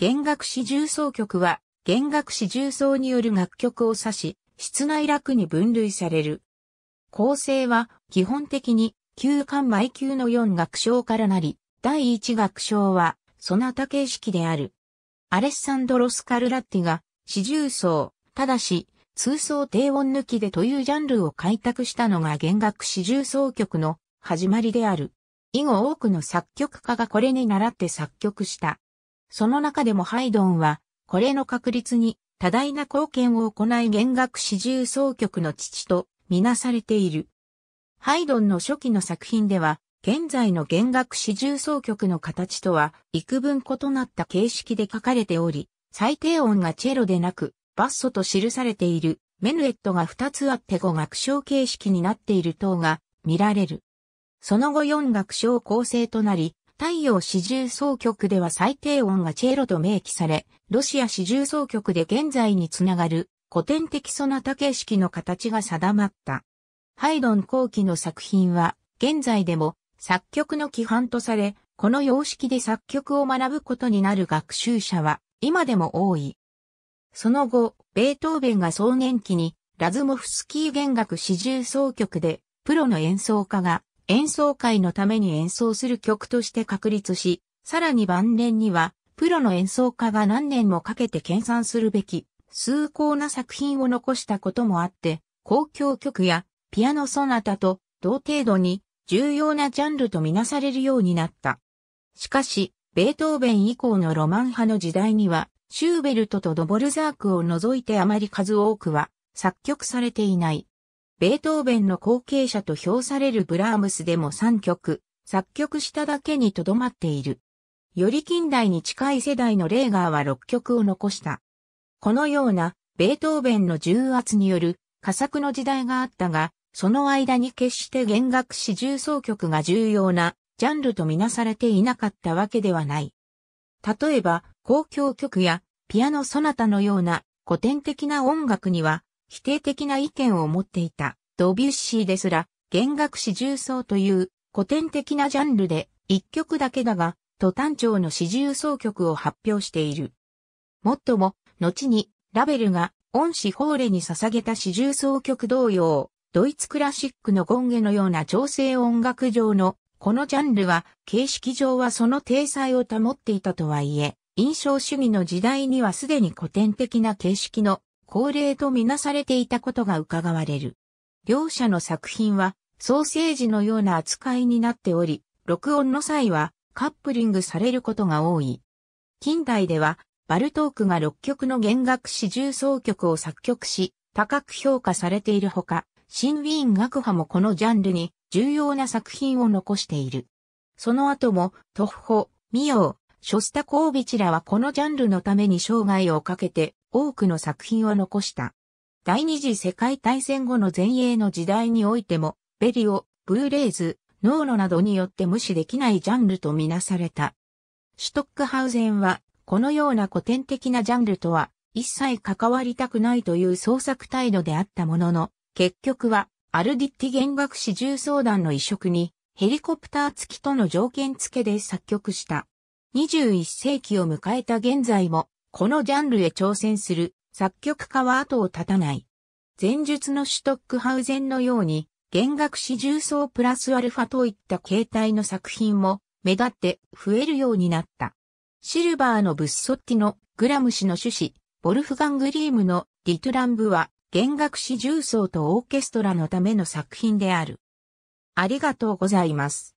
弦楽四重奏曲は、弦楽四重奏による楽曲を指し、室内楽に分類される。構成は、基本的に、旧巻毎級の4楽章からなり、第1楽章は、そなた形式である。アレッサンドロスカルラッティが、四重奏、ただし、通奏低音抜きでというジャンルを開拓したのが弦楽四重奏曲の始まりである。以後多くの作曲家がこれに習って作曲した。その中でもハイドンは、これの確立に多大な貢献を行い弦楽四重奏曲の父とみなされている。ハイドンの初期の作品では、現在の弦楽四重奏曲の形とは幾分異なった形式で書かれており、最低音がチェロでなく、バッソと記されているメヌエットが2つあって5楽章形式になっている等が見られる。その後4楽章構成となり、太陽四重奏曲では最低音がチェロと明記され、ロシア四重奏曲で現在につながる古典的ソナタ形式の形が定まった。ハイドン後期の作品は、現在でも作曲の規範とされ、この様式で作曲を学ぶことになる学習者は今でも多い。その後、ベートーベンが壮年期にラズモフスキー弦楽四重奏曲でプロの演奏家が演奏会のために演奏する曲として確立し、さらに晩年には、プロの演奏家が何年もかけて研鑽するべき、崇高な作品を残したこともあって、公共曲やピアノソナタと同程度に重要なジャンルとみなされるようになった。しかし、ベートーベン以降のロマン派の時代には、シューベルトとドボルザークを除いてあまり数多くは作曲されていない。ベートーベンの後継者と評されるブラームスでも3曲、作曲しただけにとどまっている。より近代に近い世代のレーガーは6曲を残した。このような、ベートーベンの重圧による、佳作の時代があったが、その間に決して弦楽四重奏曲が重要な、ジャンルとみなされていなかったわけではない。例えば、公共曲や、ピアノソナタのような、古典的な音楽には、否定的な意見を持っていたドビュッシーですら、弦楽四重奏という古典的なジャンルで一曲だけだが、都単調の四重奏曲を発表している。もっとも、後にラベルが恩師ホーレに捧げた四重奏曲同様、ドイツクラシックのゴンゲのような調整音楽上のこのジャンルは形式上はその体裁を保っていたとはいえ、印象主義の時代にはすでに古典的な形式の恒例とみなされていたことが伺われる。両者の作品はソーセージのような扱いになっており、録音の際はカップリングされることが多い。近代ではバルトークが6曲の弦楽四重奏曲を作曲し、高く評価されているほか、新ウィーン学派もこのジャンルに重要な作品を残している。その後も、トッホ、ミヨー、ショスタコービチらはこのジャンルのために生涯をかけて多くの作品を残した。第二次世界大戦後の前衛の時代においても、ベリオ、ブルーレイズ、ノーノなどによって無視できないジャンルとみなされた。シュトックハウゼンは、このような古典的なジャンルとは、一切関わりたくないという創作態度であったものの、結局は、アルディッティ弦楽史重相談の移植に、ヘリコプター付きとの条件付けで作曲した。21世紀を迎えた現在も、このジャンルへ挑戦する作曲家は後を絶たない。前述のシュトックハウゼンのように、弦楽四重奏プラスアルファといった形態の作品も目立って増えるようになった。シルバーのブッソッティのグラム氏の趣旨、ボルフガングリームのリトランブは弦楽四重奏とオーケストラのための作品である。ありがとうございます。